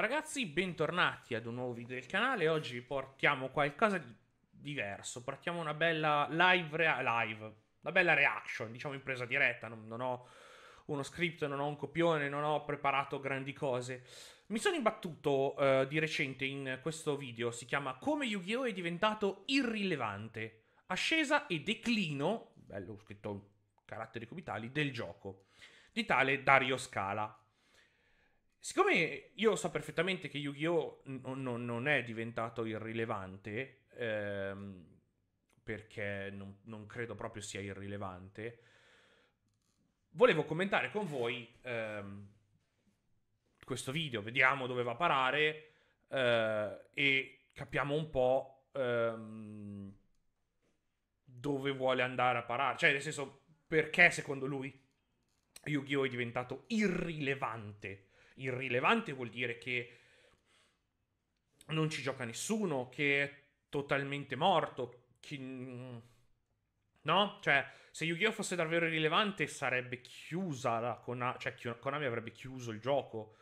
Ciao ragazzi, bentornati ad un nuovo video del canale. Oggi portiamo qualcosa di diverso. Portiamo una bella live, live una bella reaction, diciamo in presa diretta. Non, non, ho uno script, non ho un copione, non ho preparato grandi cose. Mi sono imbattuto eh, di recente in questo video. Si chiama Come Yu-Gi-Oh! è diventato irrilevante. Ascesa e declino, bello ho scritto caratteri cubitali, del gioco. Di tale Dario Scala. Siccome io so perfettamente che Yu-Gi-Oh! N- n- non è diventato irrilevante, ehm, perché non, non, credo proprio sia irrilevante, volevo commentare con voi ehm, questo video, vediamo dove va a parare eh, e capiamo un po' ehm, dove vuole andare a parare, cioè nel senso perché secondo lui Yu-Gi-Oh! è diventato irrilevante irrilevante vuol dire che non ci gioca nessuno, che è totalmente morto, che... No? Cioè, se Yu-Gi-Oh! fosse davvero irrilevante, sarebbe chiusa la Konami, cioè Konami avrebbe chiuso il gioco.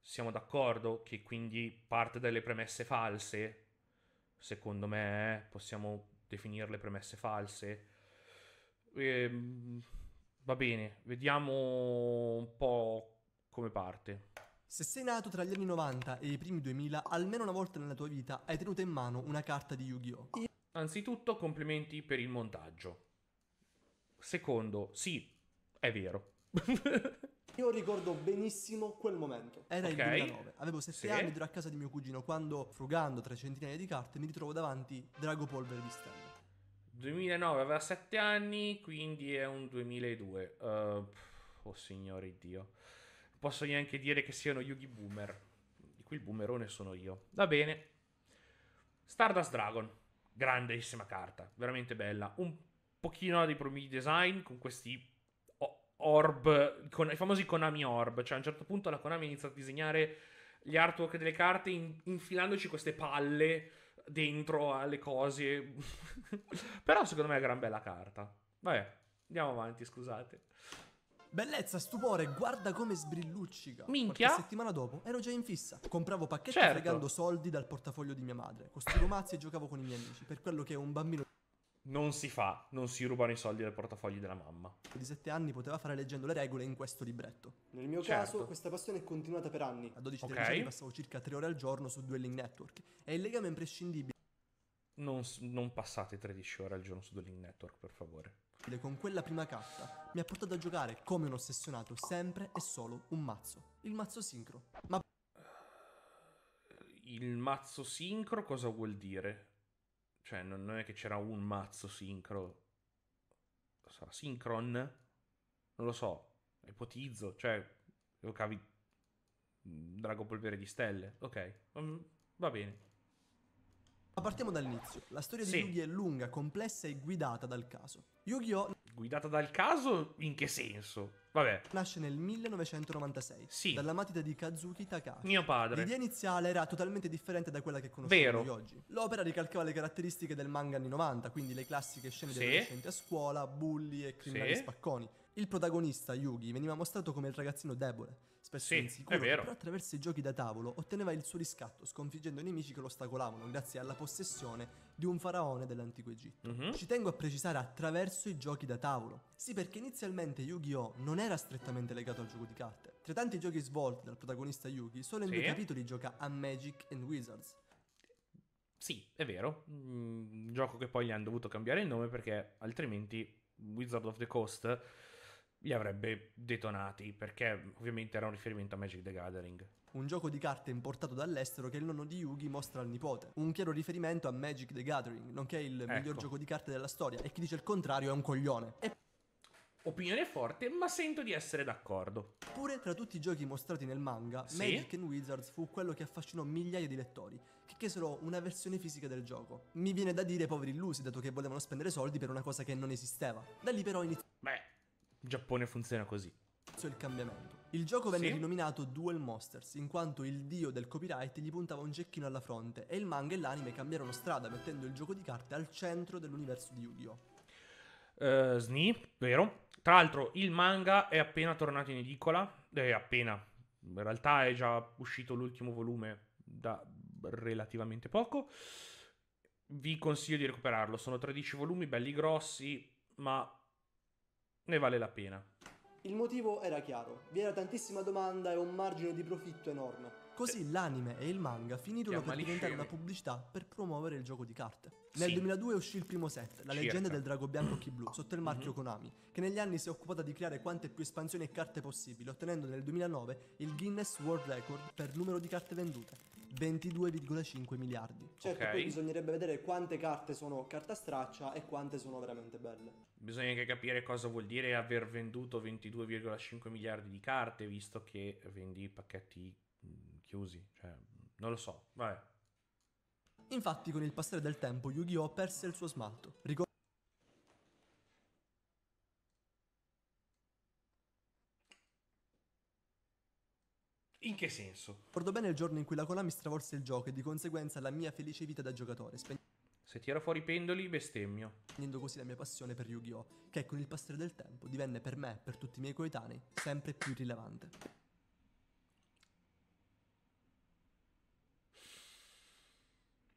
Siamo d'accordo che quindi parte dalle premesse false, secondo me, eh, possiamo definirle premesse false. Ehm, va bene, vediamo un po' come parte. Se sei nato tra gli anni 90 e i primi 2000, almeno una volta nella tua vita hai tenuto in mano una carta di Yu-Gi-Oh! Anzitutto complimenti per il montaggio. Secondo, sì, è vero. Io ricordo benissimo quel momento. Era okay. il 2009. Avevo 7 sì. anni ed ero a casa di mio cugino quando, frugando tra centinaia di carte, mi ritrovo davanti Drago Polvere di Stella. 2009 aveva 7 anni, quindi è un 2002. Uh, eh, oh signore Dio posso neanche dire che siano Yugi Boomer. Di cui il boomerone sono io. Va bene. Stardust Dragon. Grandissima carta. Veramente bella. Un pochino di problemi di design con questi orb, con, i famosi Konami orb. Cioè a un certo punto la Konami ha iniziato a disegnare gli artwork delle carte in, infilandoci queste palle dentro alle cose. Però secondo me è una gran bella carta. Vabbè, andiamo avanti, scusate. Bellezza, stupore, guarda come sbrilluccica. Minchia. Qualche settimana dopo ero già in fissa. Compravo pacchetti certo. fregando soldi dal portafoglio di mia madre. Costruivo mazzi e giocavo con i miei amici. Per quello che è un bambino... Non si fa, non si rubano i soldi dal portafogli della mamma. Di 7 anni poteva fare leggendo le regole in questo libretto. Nel mio certo. caso, questa passione è continuata per anni. A 12-13 okay. anni passavo circa 3 ore al giorno su Dueling Network. È il legame imprescindibile non, non passate 13 ore al giorno su Dueling Network, per favore. Con quella prima carta mi ha portato a giocare come un ossessionato sempre e solo un mazzo, il mazzo sincro. Ma eh, il mazzo sincro cosa vuol dire? Cioè, non è che c'era un mazzo sincro. Sarà Synchron? Non lo so. Ipotizzo. Cioè, giocavi mm, Drago Polvere di Stelle. Ok, mm, va bene. Ma partiamo dall'inizio. La storia di Yugi è lunga, complessa e guidata dal caso. Yu-Gi-Oh! Guidata dal caso? In che senso? Vabbè. Nasce nel 1996. Sì. Dalla matita di Kazuki Takashi. Mio padre. L'idea iniziale era totalmente differente da quella che conosciamo Vero. oggi. L'opera ricalcava le caratteristiche del manga anni 90, quindi le classiche scene sì. di adolescenti a scuola, bulli e criminali sì. spacconi. Il protagonista, Yugi, veniva mostrato come il ragazzino debole spesso sì, insicuro, però attraverso i giochi da tavolo otteneva il suo riscatto sconfiggendo i nemici che lo ostacolavano grazie alla possessione di un faraone dell'antico Egitto. Mm-hmm. Ci tengo a precisare attraverso i giochi da tavolo. Sì, perché inizialmente Yu-Gi-Oh! non era strettamente legato al gioco di carte. Tra tanti giochi svolti dal protagonista Yugi, solo in sì. due capitoli gioca a Magic and Wizards. Sì, è vero. Un mm, gioco che poi gli hanno dovuto cambiare il nome perché altrimenti Wizard of the Coast li avrebbe detonati, perché ovviamente era un riferimento a Magic the Gathering. Un gioco di carte importato dall'estero che il nonno di Yugi mostra al nipote. Un chiaro riferimento a Magic the Gathering, nonché il ecco. miglior gioco di carte della storia. E chi dice il contrario è un coglione. E Opinione forte, ma sento di essere d'accordo. Pure tra tutti i giochi mostrati nel manga, sì? Magic and Wizards fu quello che affascinò migliaia di lettori, che chiesero una versione fisica del gioco. Mi viene da dire poveri illusi, dato che volevano spendere soldi per una cosa che non esisteva. Da lì però iniziò... Beh, il Giappone funziona così. Il cambiamento. Il gioco venne sì? rinominato Duel Monsters in quanto il dio del copyright gli puntava un cecchino alla fronte e il manga e l'anime cambiarono strada mettendo il gioco di carte al centro dell'universo di Yu-Gi-Oh! Uh, Sni, vero? Tra l'altro il manga è appena tornato in edicola, È appena, in realtà è già uscito l'ultimo volume da relativamente poco. Vi consiglio di recuperarlo, sono 13 volumi belli grossi, ma ne vale la pena. Il motivo era chiaro, vi era tantissima domanda e un margine di profitto enorme. Così l'anime e il manga finirono per diventare una pubblicità per promuovere il gioco di carte. Nel sì. 2002 uscì il primo set, La leggenda Circa. del drago bianco occhi blu, sotto il marchio mm-hmm. Konami, che negli anni si è occupata di creare quante più espansioni e carte possibili, ottenendo nel 2009 il Guinness World Record per numero di carte vendute. 22,5 miliardi. Certo, okay. poi bisognerebbe vedere quante carte sono carta straccia e quante sono veramente belle. Bisogna anche capire cosa vuol dire aver venduto 22,5 miliardi di carte, visto che vendi pacchetti mm, chiusi, cioè non lo so, vabbè. Infatti con il passare del tempo Yu-Gi-Oh! perse il suo smalto. Ricordo In che senso? Porto bene il giorno in cui la cola mi stravolse il gioco e di conseguenza la mia felice vita da giocatore. Spegn- se tiro fuori i pendoli, bestemmio. Finendo così la mia passione per Yu-Gi-Oh! che con il passare del tempo divenne per me per tutti i miei coetanei sempre più rilevante.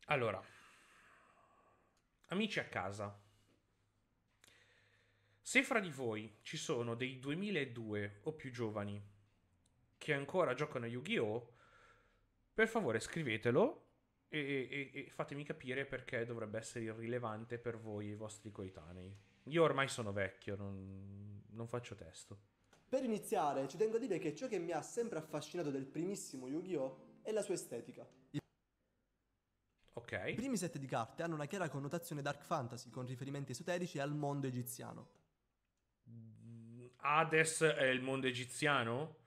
Allora, amici a casa, se fra di voi ci sono dei 2002 o più giovani che ancora giocano a Yu-Gi-Oh! Per favore scrivetelo e, e, e fatemi capire perché dovrebbe essere irrilevante per voi e i vostri coetanei. Io ormai sono vecchio, non, non faccio testo. Per iniziare, ci tengo a dire che ciò che mi ha sempre affascinato del primissimo Yu-Gi-Oh! è la sua estetica. Ok. I primi set di carte hanno una chiara connotazione dark fantasy con riferimenti esoterici al mondo egiziano. Hades è il mondo egiziano?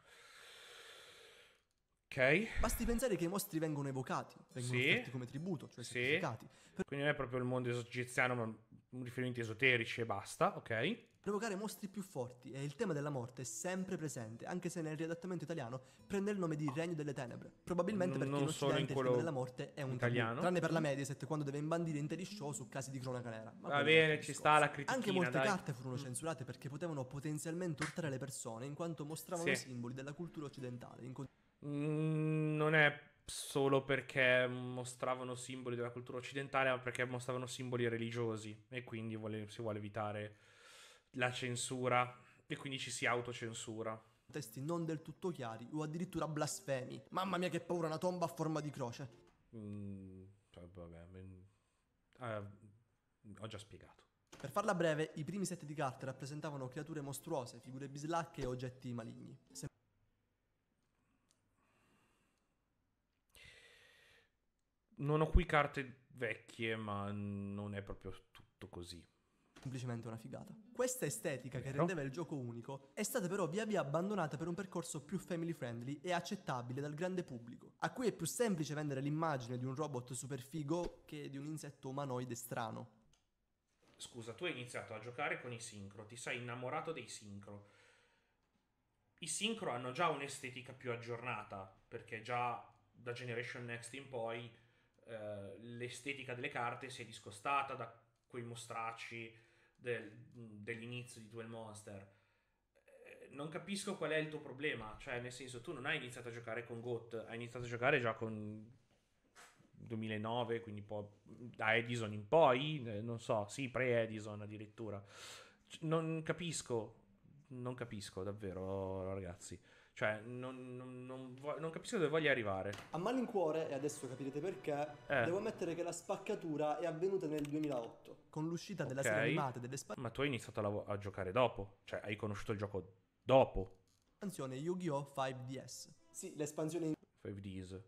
Okay. Basti pensare che i mostri vengono evocati, vengono sì. offerti come tributo, cioè sì. Per... Quindi non è proprio il mondo esogiziano, ma riferimenti esoterici e basta, ok? Provocare mostri più forti e il tema della morte è sempre presente, anche se nel riadattamento italiano prende il nome di Regno delle Tenebre. Probabilmente perché non in Occidente in il tema della morte è un italiano. Tabù, tranne per la Mediaset quando deve imbandire interi show su casi di cronaca nera. Ma Va bene, ci sta la critica. Anche molte dai. carte furono mm. censurate perché potevano potenzialmente urtare le persone in quanto mostravano sì. i simboli della cultura occidentale. In cont- Mm, non è solo perché mostravano simboli della cultura occidentale, ma perché mostravano simboli religiosi e quindi vuole, si vuole evitare la censura e quindi ci si autocensura. Testi non del tutto chiari o addirittura blasfemi. Mamma mia che paura, una tomba a forma di croce. Mm, cioè, vabbè, eh, ho già spiegato. Per farla breve, i primi set di carte rappresentavano creature mostruose, figure bislacche e oggetti maligni. Se non ho qui carte vecchie, ma non è proprio tutto così semplicemente una figata. Questa estetica che rendeva il gioco unico è stata però via via abbandonata per un percorso più family friendly e accettabile dal grande pubblico, a cui è più semplice vendere l'immagine di un robot super figo che di un insetto umanoide strano. Scusa, tu hai iniziato a giocare con i sincro, ti sei innamorato dei sincro. I sincro hanno già un'estetica più aggiornata, perché già da Generation Next in poi eh, l'estetica delle carte si è discostata da quei mostracci del, dell'inizio di Duel Monster. Eh, non capisco qual è il tuo problema, cioè nel senso tu non hai iniziato a giocare con GOT, hai iniziato a giocare già con 2009, quindi po- da Edison in poi, eh, non so, sì, pre-Edison addirittura. Non capisco, non capisco davvero ragazzi. Cioè, non, non, non, non, capisco dove voglia arrivare. A malincuore, e adesso capirete perché, eh. devo ammettere che la spaccatura è avvenuta nel 2008. Con l'uscita okay. della serie animata delle spaccature... Ma tu hai iniziato a, lav- a, giocare dopo. Cioè, hai conosciuto il gioco dopo. L'espansione Yu-Gi-Oh! 5DS. Sì, l'espansione... In- 5DS.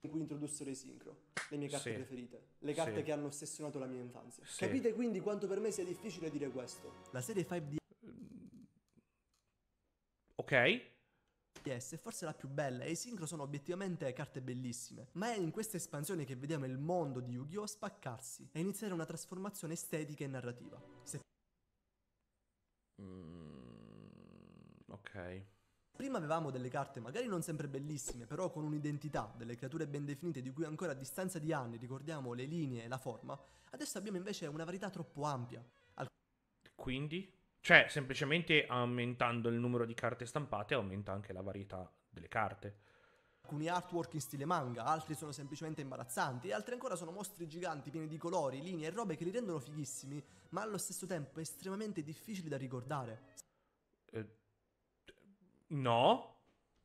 In cui introdussero i sincro, le mie carte sì. preferite, le carte sì. che hanno ossessionato la mia infanzia. Sì. Capite quindi quanto per me sia difficile dire questo. La serie 5DS... Ok, FPS è forse la più bella e i sincro sono obiettivamente carte bellissime, ma è in questa espansione che vediamo il mondo di Yu-Gi-Oh! spaccarsi e iniziare una trasformazione estetica e narrativa. Se... Mm, ok. Prima avevamo delle carte magari non sempre bellissime, però con un'identità, delle creature ben definite di cui ancora a distanza di anni ricordiamo le linee e la forma, adesso abbiamo invece una varietà troppo ampia. Al... Quindi? Cioè, semplicemente aumentando il numero di carte stampate aumenta anche la varietà delle carte. Alcuni artwork in stile manga, altri sono semplicemente imbarazzanti e altri ancora sono mostri giganti pieni di colori, linee e robe che li rendono fighissimi, ma allo stesso tempo estremamente difficili da ricordare. Eh, no?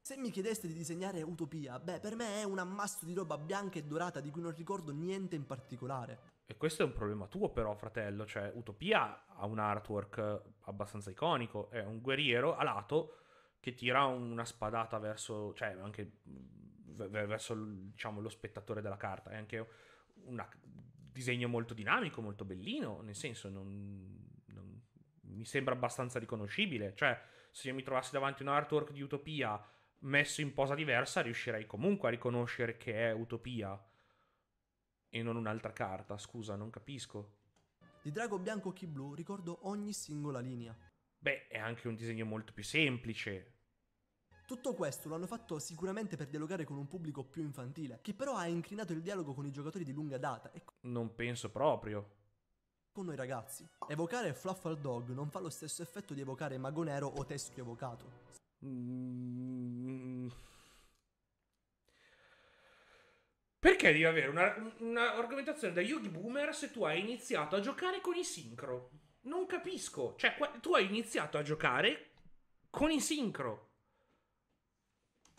Se mi chiedeste di disegnare Utopia, beh, per me è un ammasso di roba bianca e dorata di cui non ricordo niente in particolare. E questo è un problema tuo però, fratello, cioè Utopia ha un artwork abbastanza iconico, è un guerriero alato che tira una spadata verso, cioè anche verso diciamo, lo spettatore della carta, è anche un disegno molto dinamico, molto bellino, nel senso non, non, mi sembra abbastanza riconoscibile, cioè se io mi trovassi davanti a un artwork di Utopia messo in posa diversa riuscirei comunque a riconoscere che è Utopia e non un'altra carta, scusa, non capisco. Di Drago Bianco Chi Blu ricordo ogni singola linea. Beh, è anche un disegno molto più semplice. Tutto questo lo hanno fatto sicuramente per dialogare con un pubblico più infantile, che però ha inclinato il dialogo con i giocatori di lunga data e Non penso proprio. Con noi ragazzi. Evocare Fluffle Dog non fa lo stesso effetto di evocare Mago Nero o Teschio evocato. Mmm... Perché devi avere una, una argomentazione da Yogi Boomer se tu hai iniziato a giocare con i sincro? Non capisco. Cioè, tu hai iniziato a giocare con i sincro.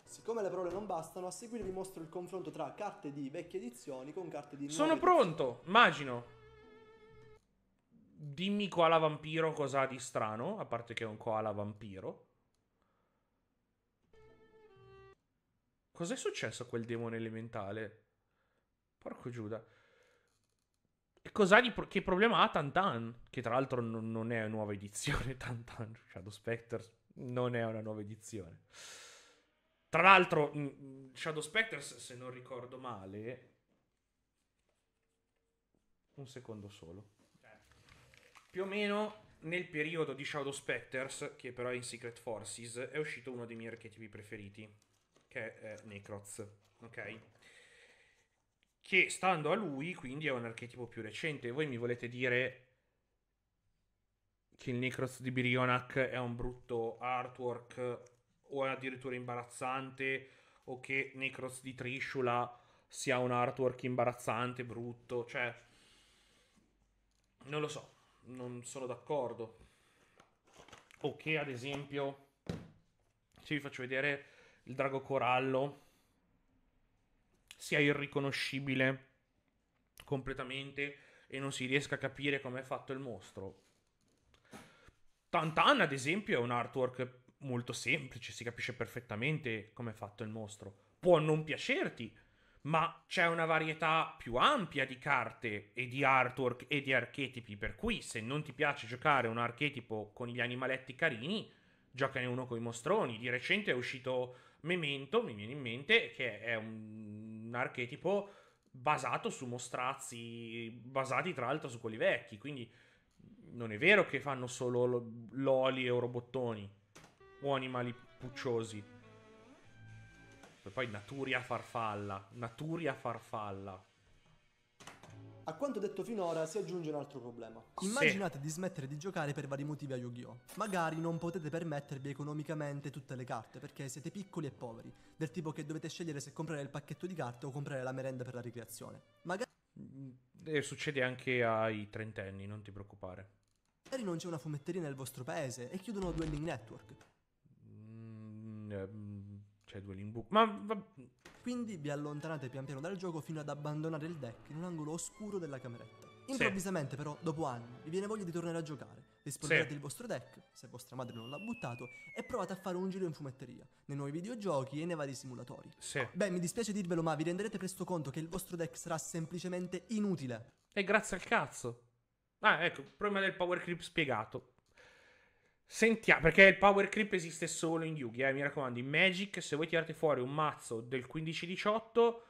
Siccome le parole non bastano, a seguire vi mostro il confronto tra carte di vecchie edizioni con carte di Sono pronto, edizioni. immagino. Dimmi koala vampiro cosa ha di strano, a parte che è un koala vampiro. Cos'è successo a quel demone elementale? Porco Giuda. E Cosani che problema ha Tantan? Che tra l'altro non, non è una nuova edizione Tantan, Shadow Spectre non è una nuova edizione. Tra l'altro mm, mm, Shadow Specters, se non ricordo male... Un secondo solo. Più o meno nel periodo di Shadow Specters, che però è in Secret Forces, è uscito uno dei miei archetipi preferiti, che è eh, Necroz. Ok? che stando a lui quindi è un archetipo più recente. Voi mi volete dire che il Necros di Birionak è un brutto artwork o addirittura imbarazzante o che Necros di Trishula sia un artwork imbarazzante, brutto, cioè non lo so, non sono d'accordo. O che ad esempio se vi faccio vedere il drago corallo sia irriconoscibile completamente e non si riesca a capire com'è fatto il mostro. Tantan, ad esempio, è un artwork molto semplice, si capisce perfettamente com'è fatto il mostro. Può non piacerti, ma c'è una varietà più ampia di carte e di artwork e di archetipi, per cui se non ti piace giocare un archetipo con gli animaletti carini, giocane uno con i mostroni. Di recente è uscito Memento, mi viene in mente, che è un archetipo basato su mostrazzi, basati tra l'altro su quelli vecchi, quindi non è vero che fanno solo loli e robottoni o animali pucciosi. E poi Naturia farfalla, Naturia farfalla. A quanto detto finora si aggiunge un altro problema. Immaginate sì. di smettere di giocare per vari motivi a Yu-Gi-Oh! Magari non potete permettervi economicamente tutte le carte perché siete piccoli e poveri, del tipo che dovete scegliere se comprare il pacchetto di carte o comprare la merenda per la ricreazione. Magari... Mm, e succede anche ai trentenni, non ti preoccupare. Magari non c'è una fumetteria nel vostro paese e chiudono Dueling Network. Mm, eh, c'è Dueling Book. Ma... Va... Quindi vi allontanate pian piano dal gioco fino ad abbandonare il deck in un angolo oscuro della cameretta. Improvvisamente, sì. però, dopo anni, vi viene voglia di tornare a giocare. Rispolverate sì. il vostro deck, se vostra madre non l'ha buttato, e provate a fare un giro in fumetteria, nei nuovi videogiochi e nei vari simulatori. Sì. Beh, mi dispiace dirvelo, ma vi renderete presto conto che il vostro deck sarà semplicemente inutile. E grazie al cazzo. Ah, ecco, problema del power creep spiegato. Sentiamo, perché il power creep esiste solo in Yugi, eh, mi raccomando. In Magic, se voi tirate fuori un mazzo del 15-18,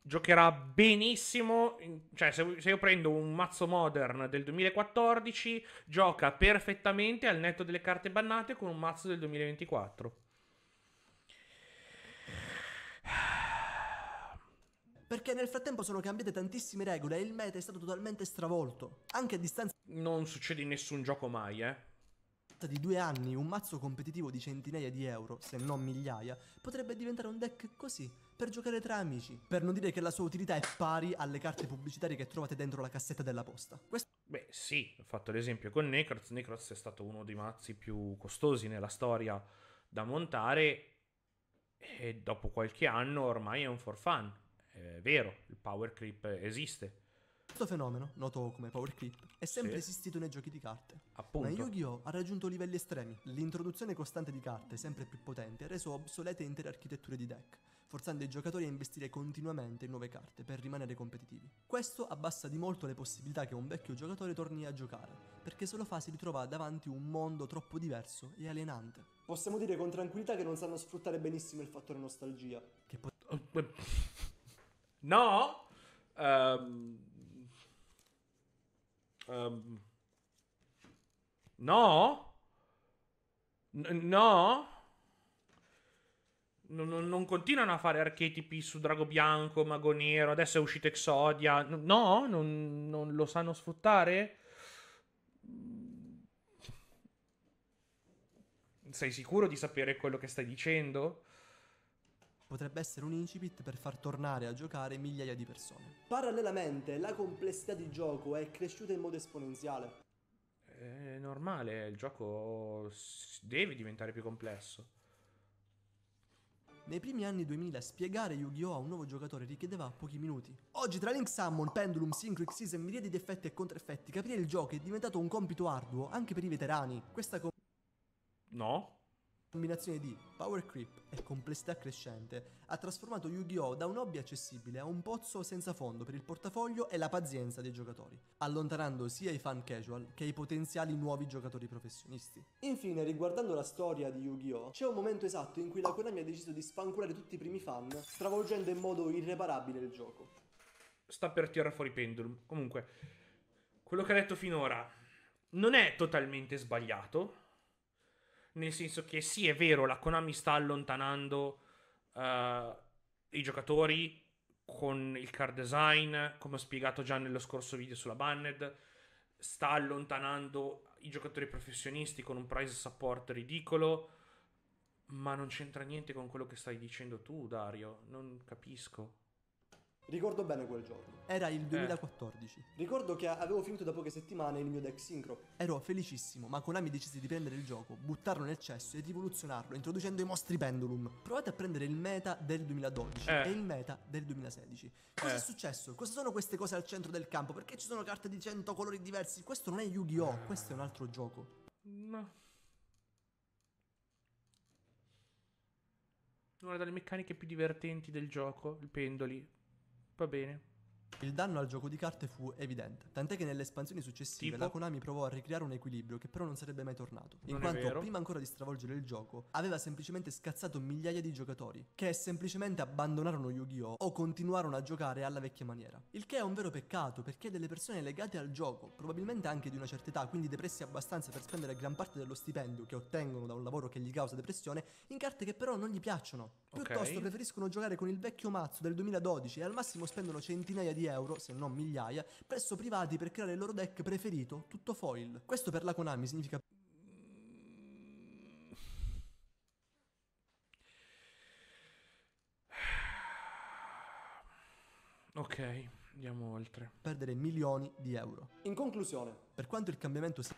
giocherà benissimo. Cioè, se, se, io prendo un mazzo modern del 2014, gioca perfettamente al netto delle carte bannate con un mazzo del 2024. Perché nel frattempo sono cambiate tantissime regole e il meta è stato totalmente stravolto, anche a distanza... Non succede in nessun gioco mai, eh di due anni un mazzo competitivo di centinaia di euro, se non migliaia, potrebbe diventare un deck così, per giocare tra amici, per non dire che la sua utilità è pari alle carte pubblicitarie che trovate dentro la cassetta della posta. Questo... Beh sì, ho fatto l'esempio con Necroz, Necroz è stato uno dei mazzi più costosi nella storia da montare e dopo qualche anno ormai è un for fun, è vero, il power creep esiste questo fenomeno, noto come power creep, è sempre sì. esistito nei giochi di carte. Appunto. Ma Yu-Gi-Oh! ha raggiunto livelli estremi. L'introduzione costante di carte, sempre più potenti, ha reso obsolete intere architetture di deck, forzando i giocatori a investire continuamente in nuove carte per rimanere competitivi. Questo abbassa di molto le possibilità che un vecchio giocatore torni a giocare, perché se lo fa si ritrova davanti a un mondo troppo diverso e alienante. Possiamo dire con tranquillità che non sanno sfruttare benissimo il fattore nostalgia. Che pot- No! Um Um, no? N- no? Non, non, continuano a fare archetipi su Drago Bianco, Mago Nero. Adesso è uscito Exodia. No, non, non lo sanno sfruttare. Sei sicuro di sapere quello che stai dicendo? potrebbe essere un incipit per far tornare a giocare migliaia di persone. Parallelamente la complessità di gioco è cresciuta in modo esponenziale. È normale, il gioco deve diventare più complesso. Nei primi anni 2000 spiegare Yu-Gi-Oh! a un nuovo giocatore richiedeva pochi minuti. Oggi tra Link Summon, Pendulum, Synchro, Xyz e miriadi di effetti e controeffetti, capire il gioco è diventato un compito arduo anche per i veterani. Questa com- No, combinazione di power creep e complessità crescente ha trasformato Yu-Gi-Oh! da un hobby accessibile a un pozzo senza fondo per il portafoglio e la pazienza dei giocatori, allontanando sia i fan casual che i potenziali nuovi giocatori professionisti. Infine, riguardando la storia di Yu-Gi-Oh! c'è un momento esatto in cui la Konami ha deciso di spanculare tutti i primi fan, stravolgendo in modo irreparabile il gioco. Sta per tirare fuori pendulum. Comunque, quello che ha detto finora non è totalmente sbagliato nel senso che sì, è vero, la Konami sta allontanando uh, i giocatori con il card design, come ho spiegato già nello scorso video sulla Banned, sta allontanando i giocatori professionisti con un price support ridicolo, ma non c'entra niente con quello che stai dicendo tu, Dario, non capisco. Ricordo bene quel giorno. Era il 2014. Eh. Ricordo che avevo finito da poche settimane il mio deck sincro. Ero felicissimo, ma Konami decise di prendere il gioco, buttarlo nel cesso e rivoluzionarlo introducendo i mostri pendulum. Provate a prendere il meta del 2012 eh. e il meta del 2016. Cosa eh. è successo? Cosa sono queste cose al centro del campo? Perché ci sono carte di 100 colori diversi? Questo non è Yu-Gi-Oh, questo è un altro gioco. No. Una delle meccaniche più divertenti del gioco, i pendoli. Va bene. Il danno al gioco di carte fu evidente, tant'è che nelle espansioni successive tipo? la Konami provò a ricreare un equilibrio che però non sarebbe mai tornato, in non quanto prima ancora di stravolgere il gioco aveva semplicemente scazzato migliaia di giocatori che semplicemente abbandonarono Yu-Gi-Oh o continuarono a giocare alla vecchia maniera. Il che è un vero peccato perché delle persone legate al gioco, probabilmente anche di una certa età, quindi depressi abbastanza per spendere gran parte dello stipendio che ottengono da un lavoro che gli causa depressione, in carte che però non gli piacciono. Piuttosto okay. preferiscono giocare con il vecchio mazzo del 2012 e al massimo spendono centinaia di euro, se non migliaia, presso privati per creare il loro deck preferito, tutto foil. Questo per la Konami significa Ok, andiamo oltre. Perdere milioni di euro. In conclusione. Per quanto il cambiamento sia...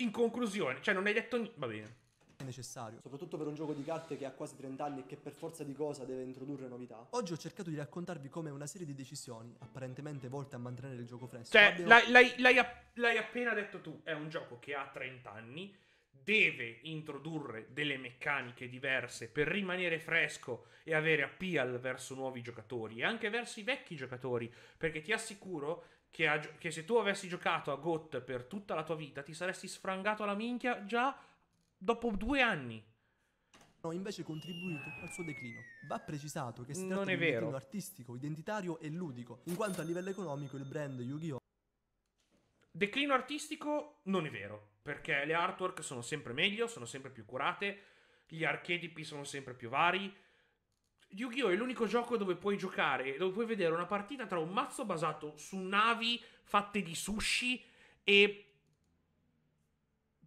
In conclusione, cioè non hai detto... niente... Va bene necessario. Soprattutto per un gioco di carte che ha quasi 30 anni e che per forza di cosa deve introdurre novità. Oggi ho cercato di raccontarvi come una serie di decisioni, apparentemente volte a mantenere il gioco fresco. Cioè, abbiano... l'hai, appena detto tu, è un gioco che ha 30 anni, deve introdurre delle meccaniche diverse per rimanere fresco e avere appeal verso nuovi giocatori e anche verso i vecchi giocatori, perché ti assicuro che, che, se tu avessi giocato a GOT per tutta la tua vita ti saresti sfrangato alla minchia già dopo due anni. Hanno invece contribuito al suo declino. Va precisato che si tratta di un vero. declino artistico, identitario e ludico, in quanto a livello economico il brand Yu-Gi-Oh! Declino artistico non è vero, perché le artwork sono sempre meglio, sono sempre più curate, gli archetipi sono sempre più vari. Yu-Gi-Oh! è l'unico gioco dove puoi giocare, dove puoi vedere una partita tra un mazzo basato su navi fatte di sushi e...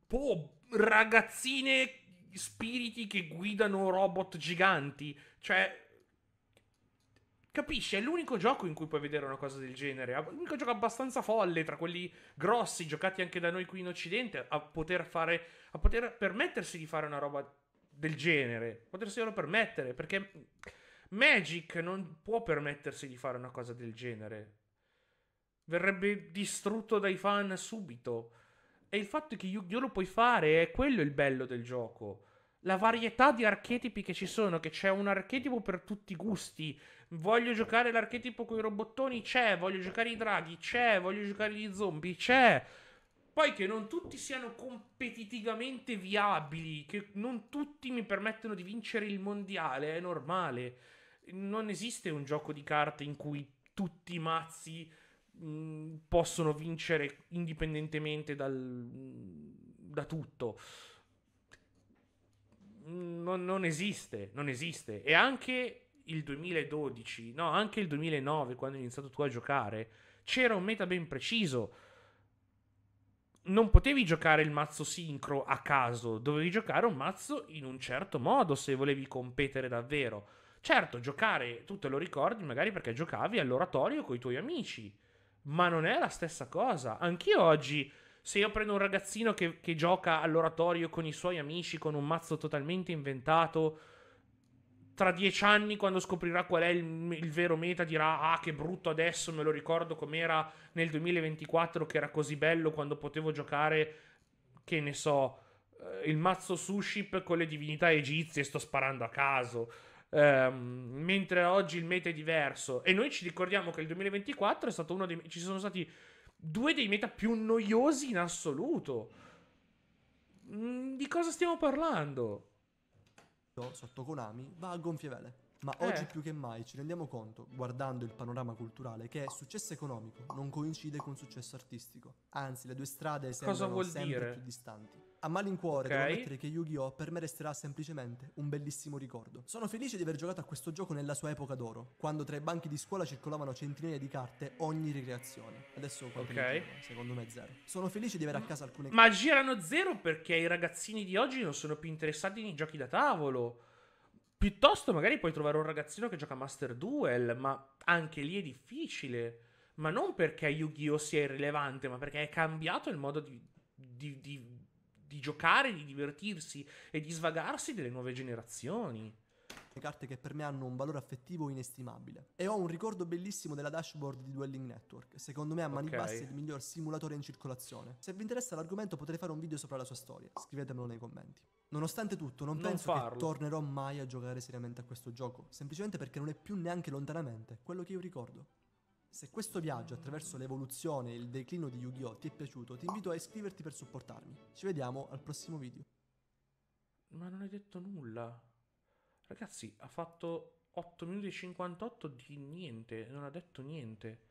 Po' ragazzine spiriti che guidano robot giganti. Cioè, Capisci? È l'unico gioco in cui puoi vedere una cosa del genere. È L'unico gioco abbastanza folle tra quelli grossi, giocati anche da noi qui in Occidente, a poter fare. a poter permettersi di fare una roba del genere. Poterselo permettere, perché Magic non può permettersi di fare una cosa del genere. Verrebbe distrutto dai fan subito. E il fatto che Yu-Gi-Oh! lo puoi fare, è quello il bello del gioco. La varietà di archetipi che ci sono, che c'è un archetipo per tutti i gusti. Voglio giocare l'archetipo con i robottoni, c'è. Voglio giocare i draghi, c'è. Voglio giocare gli zombie, c'è. Poi che non tutti siano competitivamente viabili, che non tutti mi permettono di vincere il mondiale, è normale. Non esiste un gioco di carte in cui tutti i mazzi mh, mm, possono vincere indipendentemente dal, mm, da tutto. Mm, non, non, esiste, non esiste. E anche il 2012, no, anche il 2009, quando hai iniziato tu a giocare, c'era un meta ben preciso. Non potevi giocare il mazzo sincro a caso, dovevi giocare un mazzo in un certo modo se volevi competere davvero. Certo, giocare, tu te lo ricordi magari perché giocavi all'oratorio con i tuoi amici ma non è la stessa cosa. Anch'io oggi, se io prendo un ragazzino che, che gioca all'oratorio con i suoi amici, con un mazzo totalmente inventato, tra dieci anni, quando scoprirà qual è il, il, vero meta, dirà: Ah, che brutto adesso, me lo ricordo com'era nel 2024, che era così bello quando potevo giocare, che ne so, eh, il mazzo sushi con le divinità egizie, sto sparando a caso. Um, mentre oggi il meta è diverso e noi ci ricordiamo che il 2024 è stato uno dei ci sono stati due dei meta più noiosi in assoluto mm, di cosa stiamo parlando sotto Konami va a gonfie vele ma eh. oggi più che mai ci rendiamo conto, guardando il panorama culturale, che successo economico non coincide con successo artistico. Anzi, le due strade sembrano sempre dire? più distanti. A malincuore okay. devo ammettere che Yu-Gi-Oh! per me resterà semplicemente un bellissimo ricordo. Sono felice di aver giocato a questo gioco nella sua epoca d'oro, quando tra i banchi di scuola circolavano centinaia di carte ogni ricreazione. Adesso quanto okay. secondo me zero. Sono felice di avere a casa alcune Ma girano zero perché i ragazzini di oggi non sono più interessati nei giochi da tavolo. Piuttosto magari puoi trovare un ragazzino che gioca a Master Duel, ma anche lì è difficile. Ma non perché Yu-Gi-Oh! sia irrilevante, ma perché è cambiato il modo di, di, di di giocare, di divertirsi e di svagarsi delle nuove generazioni carte che per me hanno un valore affettivo inestimabile. E ho un ricordo bellissimo della dashboard di Dwelling Network. Secondo me a mani okay. basse il miglior simulatore in circolazione. Se vi interessa l'argomento potrei fare un video sopra la sua storia. Scrivetemelo nei commenti. Nonostante tutto, non, non penso farlo. che tornerò mai a giocare seriamente a questo gioco, semplicemente perché non è più neanche lontanamente quello che io ricordo. Se questo viaggio attraverso l'evoluzione e il declino di Yu-Gi-Oh! ti è piaciuto, ti invito a iscriverti per supportarmi. Ci vediamo al prossimo video. Ma non hai detto nulla. Ragazzi, ha fatto 8 minuti e 58 di niente, non ha detto niente.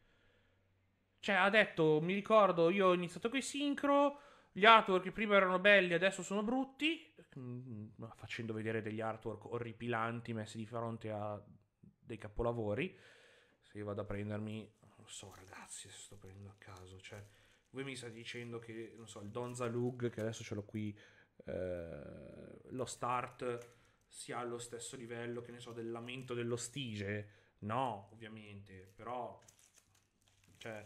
Cioè, ha detto, mi ricordo, io ho iniziato coi sincro, gli artwork prima erano belli adesso sono brutti, mm, facendo vedere degli artwork orripilanti messi di fronte a dei capolavori se io vado a prendermi, non so ragazzi se sto prendendo a caso, cioè voi mi state dicendo che, non so, il Donza Lug, che adesso ce l'ho qui, eh, lo start sia allo stesso livello, che ne so, del lamento dello Stige? No, ovviamente, però, cioè...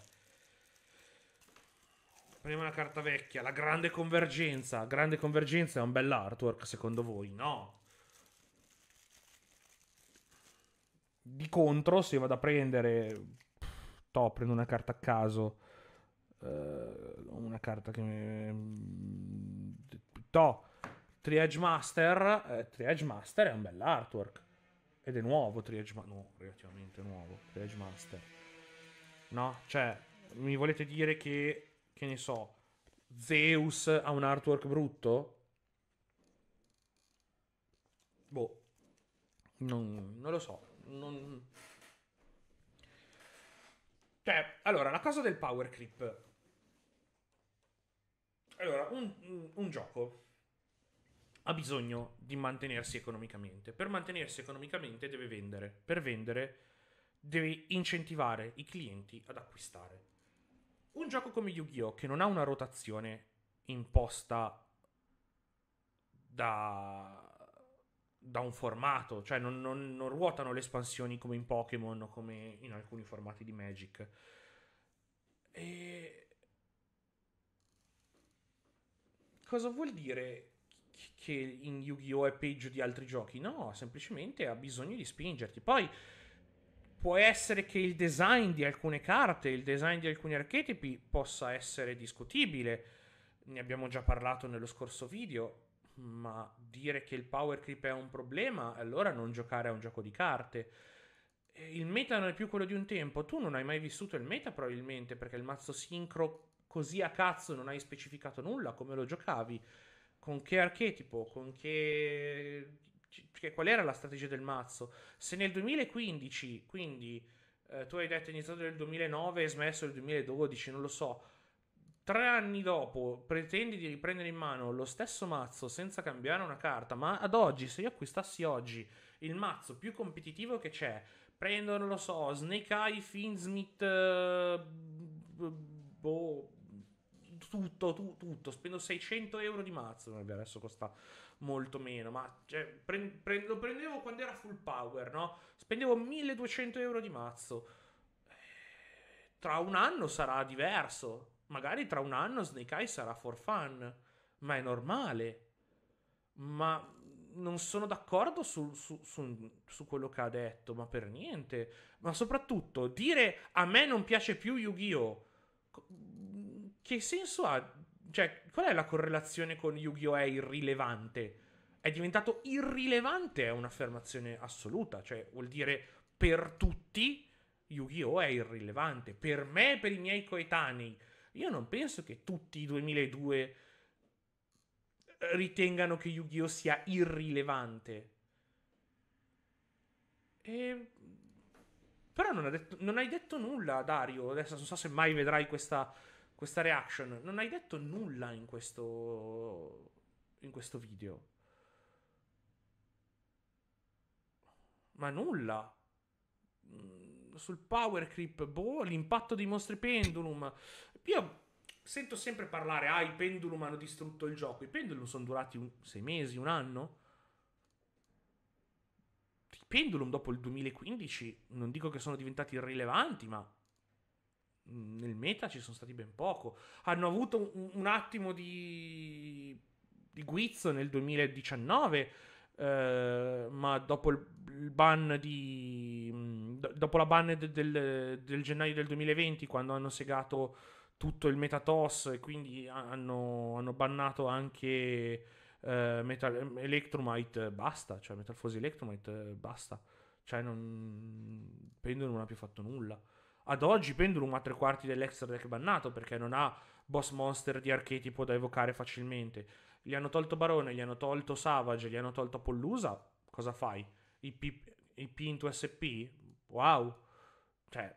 Prendiamo una carta vecchia, la grande convergenza. Grande convergenza è un bell'artwork secondo voi? No, Di contro, se vado a prendere... Top, prendo una carta a caso. Eh, una carta che... Mi... Toh, Triage Master. Eh, Triage Master è un bell'artwork. Ed è nuovo Triage Master. No, relativamente nuovo. Triage Master. No? Cioè, mi volete dire che... Che ne so... Zeus ha un artwork brutto? Boh. Non, non, lo so non... Cioè, allora, la cosa del power creep. Allora, un, un gioco ha bisogno di mantenersi economicamente. Per mantenersi economicamente deve vendere. Per vendere deve incentivare i clienti ad acquistare. Un gioco come Yu-Gi-Oh! che non ha una rotazione imposta da da un formato, cioè non, non, non, ruotano le espansioni come in Pokémon o come in alcuni formati di Magic. E... Cosa vuol dire che in Yu-Gi-Oh è peggio di altri giochi? No, semplicemente ha bisogno di spingerti. Poi può essere che il design di alcune carte, il design di alcuni archetipi possa essere discutibile. Ne abbiamo già parlato nello scorso video ma dire che il power creep è un problema, allora non giocare a un gioco di carte. Il meta non è più quello di un tempo. Tu non hai mai vissuto il meta, probabilmente, perché il mazzo sincro così a cazzo non hai specificato nulla come lo giocavi. Con che archetipo, con che. che qual era la strategia del mazzo? Se nel 2015, quindi eh, tu hai detto iniziato nel 2009 e smesso nel 2012, non lo so Tre anni dopo pretendi di riprendere in mano lo stesso mazzo senza cambiare una carta, ma ad oggi, se io acquistassi oggi il mazzo più competitivo che c'è, prendo, non lo so, Snake Eye, Finsmith, eh, boh, tutto, tu, tutto, spendo 600 euro di mazzo, vabbè adesso costa molto meno, ma cioè, prend, prend, lo prendevo quando era full power, no? Spendevo 1200 euro di mazzo. Eh, tra un anno sarà diverso, magari tra un anno Snake Eyes sarà for fun, ma è normale. Ma non sono d'accordo su, su, su, su, quello che ha detto, ma per niente. Ma soprattutto dire a me non piace più Yu-Gi-Oh! Che senso ha? Cioè, qual è la correlazione con Yu-Gi-Oh! è irrilevante? È diventato irrilevante, è un'affermazione assoluta, cioè vuol dire per tutti Yu-Gi-Oh! è irrilevante, per me e per i miei coetanei io non penso che tutti i 2002 eh, ritengano che Yu-Gi-Oh sia irrilevante. E... Però non, detto, non, hai detto nulla, Dario. Adesso non so se mai vedrai questa, questa reaction. Non hai detto nulla in questo, in questo video. Ma nulla. Mm sul power creep, boh, l'impatto dei mostri pendulum. Io sento sempre parlare, ah, i pendulum hanno distrutto il gioco. I pendulum sono durati un, sei mesi, un anno. I pendulum dopo il 2015 non dico che sono diventati irrilevanti, ma mm, nel meta ci sono stati ben poco. Hanno avuto un, un attimo di, di guizzo nel 2019 eh, ma dopo il, ban di... Mm, dopo la ban del, del, del gennaio del 2020, quando hanno segato tutto il Metatos e quindi hanno, hanno bannato anche eh, Metal Electromite, eh, basta, cioè metalfosi Electromite, eh, basta. Cioè non, Pendulum non ha più fatto nulla. Ad oggi Pendulum ha tre quarti dell'extra deck bannato perché non ha boss monster di archetipo da evocare facilmente. Gli hanno tolto Barone, gli hanno tolto Savage, gli hanno tolto Pollusa. Cosa fai? I P, into SP? Wow. Cioè,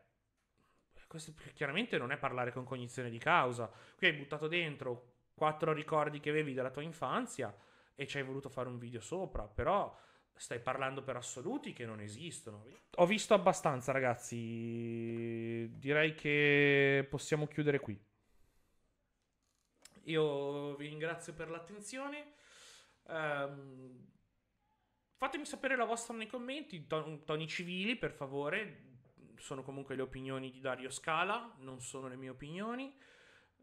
questo chiaramente non è parlare con cognizione di causa. Qui hai buttato dentro quattro ricordi che avevi della tua infanzia e ci hai voluto fare un video sopra, però stai parlando per assoluti che non esistono. Ho visto abbastanza, ragazzi. Direi che possiamo chiudere qui. Io vi ringrazio per l'attenzione. Um, fatemi sapere la vostra nei commenti, ton- toni civili per favore. Sono comunque le opinioni di Dario Scala, non sono le mie opinioni.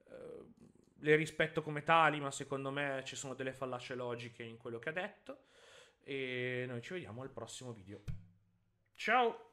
Uh, le rispetto come tali, ma secondo me ci sono delle fallacie logiche in quello che ha detto. E noi ci vediamo al prossimo video. Ciao!